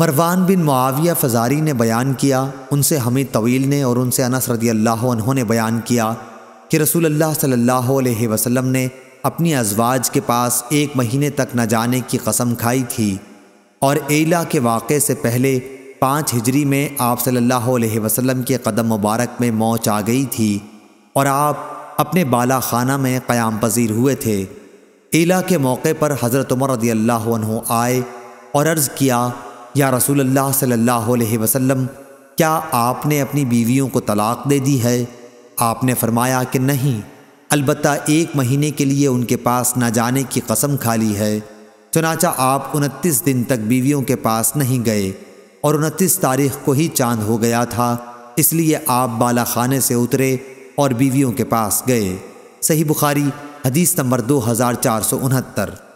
मरवान बिन मुआविया फजारी ने बयान किया उनसे हमीद तवील ने और उनसे अनस रदी अल्लाह ने बयान किया कि रसूल अल्लाह सल्लल्लाहु अलैहि वसल्लम ने अपनी अजवाज के पास एक महीने तक न जाने की कसम खाई थी और एला के वाक़े से पहले पाँच हिजरी में आप सल्लल्लाहु अलैहि वसल्लम के कदम मुबारक में मौच आ गई थी और आप अपने बाला खाना में क़याम पजीर हुए थे एला के मौके पर हज़रत उमर रदी अल्लाह आए और अर्ज़ किया या रसूल अल्लाह सल्लल्लाहु अलैहि वसल्लम क्या आपने अपनी बीवियों को तलाक़ दे दी है आपने फरमाया कि नहीं अलबत् एक महीने के लिए उनके पास न जाने की कसम खा ली है चनाचा आप उनतीस दिन तक बीवियों के पास नहीं गए और उनतीस तारीख को ही चांद हो गया था इसलिए आप बाला खाने से उतरे और बीवियों के पास गए सही बुखारी हदीस नंबर दो हज़ार चार सौ उनहत्तर